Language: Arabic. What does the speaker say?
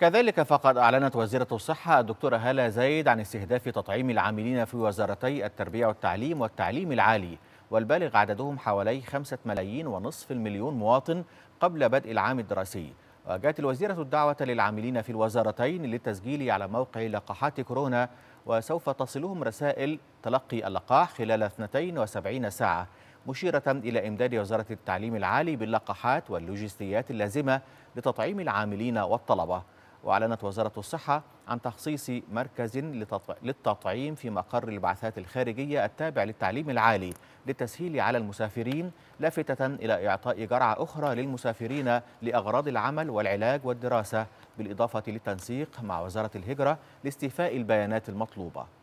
كذلك فقد أعلنت وزيرة الصحة الدكتورة هالة زايد عن استهداف تطعيم العاملين في وزارتي التربية والتعليم والتعليم العالي والبالغ عددهم حوالي خمسة ملايين ونصف المليون مواطن قبل بدء العام الدراسي وجاءت الوزيرة الدعوة للعاملين في الوزارتين للتسجيل على موقع لقاحات كورونا وسوف تصلهم رسائل تلقي اللقاح خلال 72 ساعة مشيرة إلى إمداد وزارة التعليم العالي باللقاحات واللوجستيات اللازمة لتطعيم العاملين والطلبة وأعلنت وزارة الصحة عن تخصيص مركز للتطعيم في مقر البعثات الخارجية التابع للتعليم العالي للتسهيل على المسافرين لافتة إلى إعطاء جرعة أخرى للمسافرين لأغراض العمل والعلاج والدراسة بالإضافة للتنسيق مع وزارة الهجرة لاستيفاء البيانات المطلوبة